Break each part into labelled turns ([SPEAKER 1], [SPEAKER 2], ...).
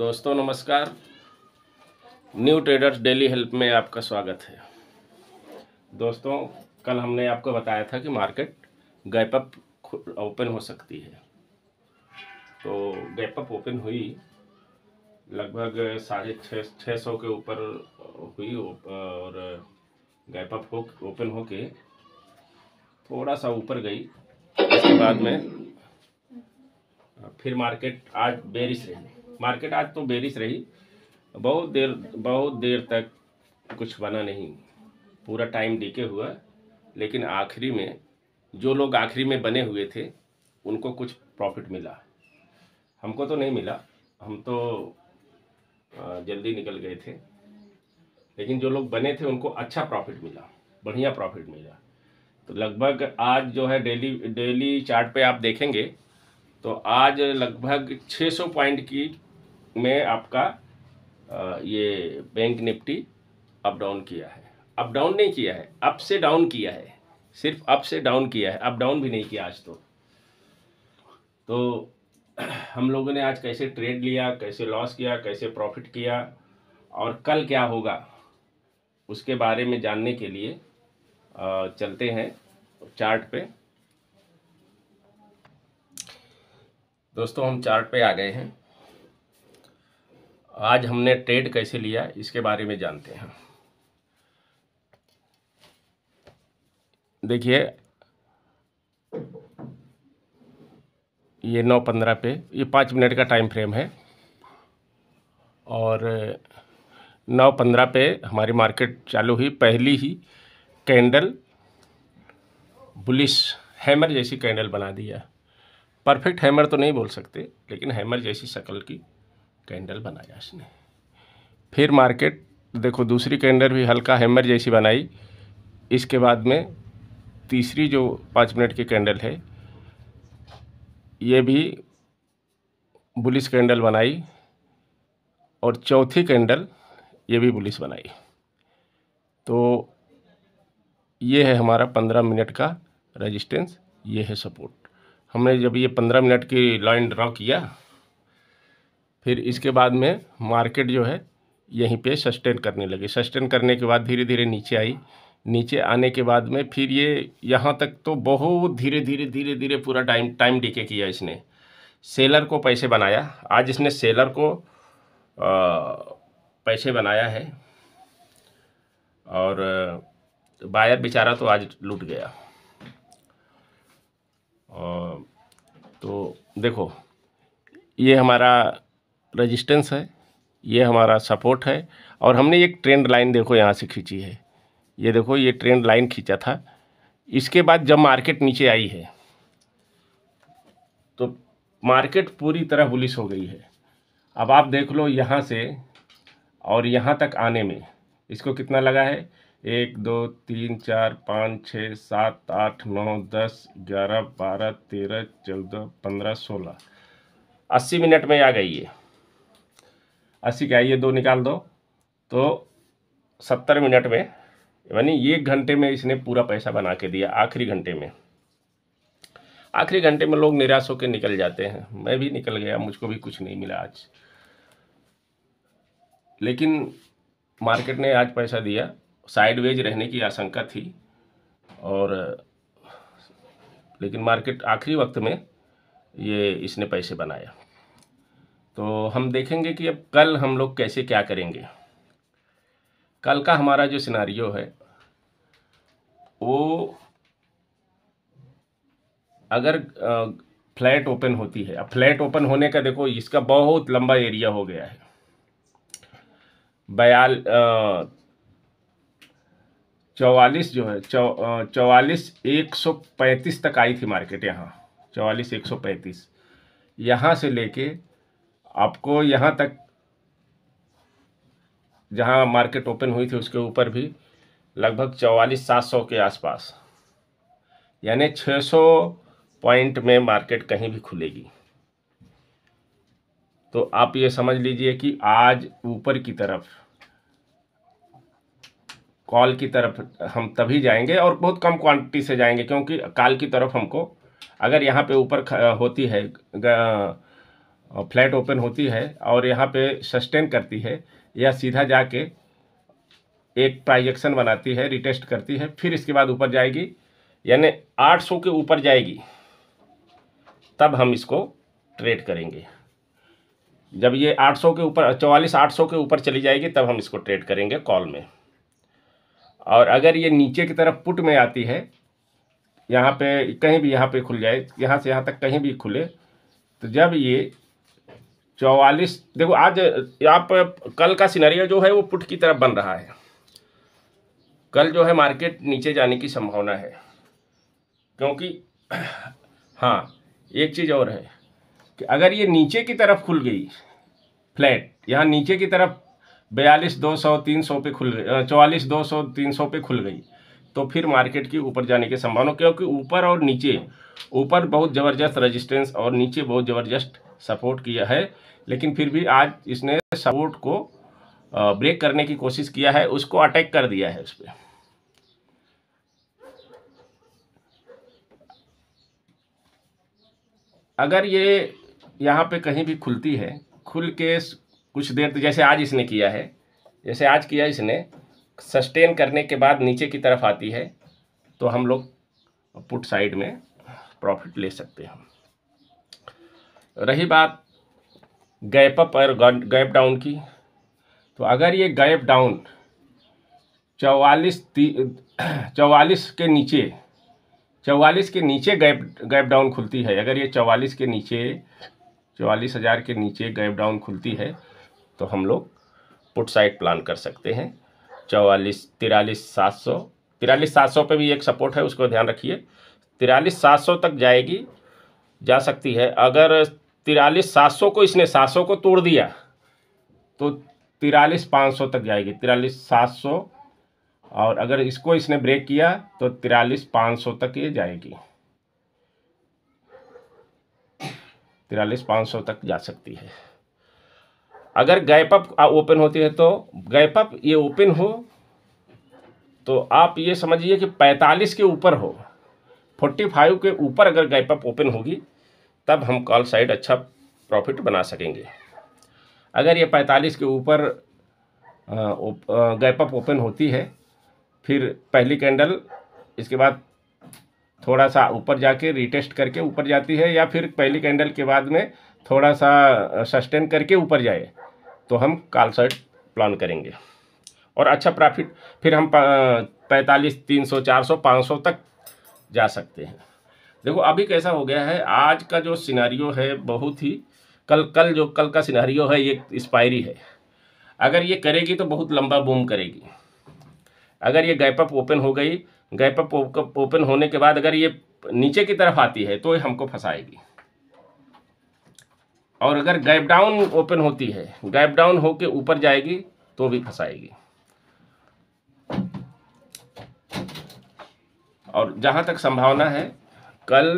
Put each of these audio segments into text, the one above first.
[SPEAKER 1] दोस्तों नमस्कार new traders daily help में आपका स्वागत है दोस्तों कल हमने आपको बताया था कि मार्केट गैप अप ओपन हो सकती है तो गैप अप ओपन हुई लगभग साढ़े छः छः सौ के ऊपर हुई और गैप अप हो ओपन के थोड़ा सा ऊपर गई उसके बाद में फिर मार्केट आज बेरिश रही मार्केट आज तो बेरिश रही बहुत देर बहुत देर तक कुछ बना नहीं पूरा टाइम डीके हुआ लेकिन आखिरी में जो लोग आखिरी में बने हुए थे उनको कुछ प्रॉफिट मिला हमको तो नहीं मिला हम तो जल्दी निकल गए थे लेकिन जो लोग बने थे उनको अच्छा प्रॉफिट मिला बढ़िया प्रॉफिट मिला तो लगभग आज जो है डेली डेली चार्ट पे आप देखेंगे तो आज लगभग 600 पॉइंट की में आपका ये बैंक निफ्टी अप डाउन किया है अप डाउन नहीं किया है अप से डाउन किया है सिर्फ अप से डाउन किया है अप डाउन भी नहीं किया आज तो तो हम लोगों ने आज कैसे ट्रेड लिया कैसे लॉस किया कैसे प्रॉफिट किया और कल क्या होगा उसके बारे में जानने के लिए चलते हैं चार्ट पे दोस्तों हम चार्ट पे आ गए हैं आज हमने ट्रेड कैसे लिया इसके बारे में जानते हैं देखिए ये नौ पंद्रह पे ये पाँच मिनट का टाइम फ्रेम है और नौ पंद्रह पे हमारी मार्केट चालू हुई पहली ही कैंडल बुलिस हैमर जैसी कैंडल बना दिया परफेक्ट हैमर तो नहीं बोल सकते लेकिन हैमर जैसी शक्ल की कैंडल बनाया इसने फिर मार्केट देखो दूसरी कैंडल भी हल्का हैमर जैसी बनाई इसके बाद में तीसरी जो पाँच मिनट की कैंडल है ये भी बुलिस कैंडल बनाई और चौथी कैंडल ये भी बुलिस बनाई तो ये है हमारा पंद्रह मिनट का रेजिस्टेंस ये है सपोर्ट हमने जब ये पंद्रह मिनट की लाइन ड्रॉ किया फिर इसके बाद में मार्केट जो है यहीं पे सस्टेन करने लगी सस्टेन करने के बाद धीरे धीरे नीचे आई नीचे आने के बाद में फिर ये यहाँ तक तो बहुत धीरे धीरे धीरे धीरे पूरा टाइम टाइम डीके किया इसने सेलर को पैसे बनाया आज इसने सेलर को आ, पैसे बनाया है और बायर बेचारा तो आज लूट गया आ, तो देखो ये हमारा रेजिस्टेंस है ये हमारा सपोर्ट है और हमने एक ट्रेंड लाइन देखो यहाँ से खींची है ये देखो ये ट्रेंड लाइन खींचा था इसके बाद जब मार्केट नीचे आई है तो मार्केट पूरी तरह बुलिस हो गई है अब आप देख लो यहाँ से और यहाँ तक आने में इसको कितना लगा है एक दो तीन चार पाँच छः सात आठ नौ दस ग्यारह बारह तेरह चौदह पंद्रह सोलह अस्सी मिनट में आ गई है अस्सी का ये दो निकाल दो तो सत्तर मिनट में यानी एक घंटे में इसने पूरा पैसा बना के दिया आखिरी घंटे में आखिरी घंटे में लोग निराश होकर निकल जाते हैं मैं भी निकल गया मुझको भी कुछ नहीं मिला आज लेकिन मार्केट ने आज पैसा दिया साइडवेज रहने की आशंका थी और लेकिन मार्केट आखिरी वक्त में ये इसने पैसे बनाया तो हम देखेंगे कि अब कल हम लोग कैसे क्या करेंगे कल का हमारा जो सिनारियो है वो अगर फ्लैट ओपन होती है अब फ्लैट ओपन होने का देखो इसका बहुत लंबा एरिया हो गया है बयाल चौवालीस जो है चौवालीस एक सौ पैंतीस तक आई थी मार्केट यहाँ चौवालीस एक सौ पैंतीस यहाँ से लेके आपको यहाँ तक जहाँ मार्केट ओपन हुई थी उसके ऊपर भी लगभग चौवालीस सात सौ के आसपास यानी छः सौ पॉइंट में मार्केट कहीं भी खुलेगी तो आप ये समझ लीजिए कि आज ऊपर की तरफ कॉल की तरफ हम तभी जाएंगे और बहुत कम क्वांटिटी से जाएंगे क्योंकि कॉल की तरफ हमको अगर यहाँ पे ऊपर होती है फ्लैट ओपन होती है और यहाँ पे सस्टेन करती है या सीधा जाके एक प्राइजेक्शन बनाती है रिटेस्ट करती है फिर इसके बाद ऊपर जाएगी यानी 800 के ऊपर जाएगी तब हम इसको ट्रेड करेंगे जब ये 800 के ऊपर चौवालीस 800 के ऊपर चली जाएगी तब हम इसको ट्रेड करेंगे कॉल में और अगर ये नीचे की तरफ पुट में आती है यहाँ पे कहीं भी यहाँ पे खुल जाए यहाँ से यहाँ तक कहीं भी खुले तो जब ये चौवालीस देखो आज आप कल का सिनेरियो जो है वो पुट की तरफ बन रहा है कल जो है मार्केट नीचे जाने की संभावना है क्योंकि हाँ एक चीज़ और है कि अगर ये नीचे की तरफ खुल गई फ्लैट यहाँ नीचे की तरफ बयालीस दो सौ तीन सौ पे खुल गई चौवालीस दो सौ तीन सौ पे खुल गई तो फिर मार्केट की ऊपर जाने की संभावना क्योंकि ऊपर और नीचे ऊपर बहुत ज़बरदस्त रेजिस्टेंस और नीचे बहुत ज़बरदस्त सपोर्ट किया है लेकिन फिर भी आज इसने सपोर्ट को ब्रेक करने की कोशिश किया है उसको अटैक कर दिया है उस पर अगर ये यहाँ पे कहीं भी खुलती है खुल के कुछ देर तो जैसे आज इसने किया है जैसे आज किया इसने सस्टेन करने के बाद नीचे की तरफ आती है तो हम लोग पुट साइड में प्रॉफिट ले सकते हैं रही बात गैप अप और गैप डाउन की तो अगर ये गैप डाउन चौवालीस चौवालीस के नीचे चौवालीस के नीचे गैप गैप डाउन खुलती है अगर ये चौवालीस के नीचे चौवालीस हज़ार के नीचे गैप डाउन खुलती है तो हम लोग पुट साइड प्लान कर सकते हैं चौवालीस तिरालीस सात सौ तिरालीस सात सौ पर भी एक सपोर्ट है उसको ध्यान रखिए तिरालीस सात सौ तक जाएगी जा सकती है अगर तिरालीस सात सौ को इसने सात सौ को तोड़ दिया तो तिरालीस पाँच सौ तक जाएगी तिरालीस सात सौ और अगर इसको इसने ब्रेक किया तो तिरालीस पाँच सौ तक ये जाएगी तिरालीस पाँच सौ तक जा सकती है अगर गैप अप ओपन होती है तो गैप अप ये ओपन हो तो आप ये समझिए कि पैंतालीस के ऊपर हो फोर्टी फाइव के ऊपर अगर गैप अप ओपन होगी तब हम कॉल साइड अच्छा प्रॉफिट बना सकेंगे अगर ये 45 के ऊपर गैप अप ओपन होती है फिर पहली कैंडल इसके बाद थोड़ा सा ऊपर जाके रिटेस्ट करके ऊपर जाती है या फिर पहली कैंडल के बाद में थोड़ा सा सस्टेन करके ऊपर जाए तो हम कॉल साइड प्लान करेंगे और अच्छा प्रॉफिट फिर हम पैंतालीस तीन सौ चार सौ पाँच सौ तक जा सकते हैं देखो अभी कैसा हो गया है आज का जो सिनारियो है बहुत ही कल कल जो कल का सिनारियो है ये एक्सपायरी है अगर ये करेगी तो बहुत लंबा बूम करेगी अगर ये गैपअप ओपन हो गई गैप अप ओपन होने के बाद अगर ये नीचे की तरफ आती है तो ये हमको फंसाएगी और अगर गैप डाउन ओपन होती है गैप डाउन होके ऊपर जाएगी तो भी फंसाएगी और जहाँ तक संभावना है कल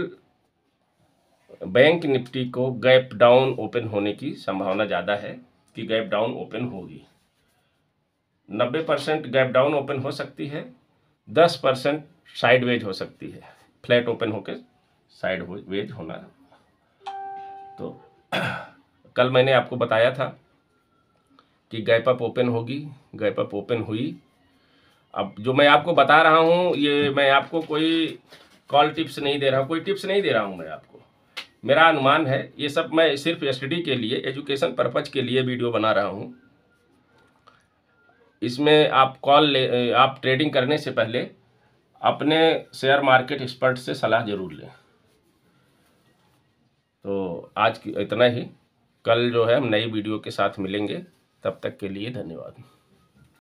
[SPEAKER 1] बैंक निफ्टी को गैप डाउन ओपन होने की संभावना ज़्यादा है कि गैप डाउन ओपन होगी 90 परसेंट गैप डाउन ओपन हो सकती है 10 परसेंट साइडवेज हो सकती है फ्लैट ओपन होकर साइडवेज होना तो कल मैंने आपको बताया था कि गैप अप ओपन होगी गैप अप ओपन हुई अब जो मैं आपको बता रहा हूँ ये मैं आपको कोई कॉल टिप्स नहीं दे रहा हूँ कोई टिप्स नहीं दे रहा हूँ मैं आपको मेरा अनुमान है ये सब मैं सिर्फ स्टडी के लिए एजुकेशन पर्पज के लिए वीडियो बना रहा हूँ इसमें आप कॉल ले आप ट्रेडिंग करने से पहले अपने शेयर मार्केट एक्सपर्ट से सलाह ज़रूर लें तो आज इतना ही कल जो है हम नई वीडियो के साथ मिलेंगे तब तक के लिए धन्यवाद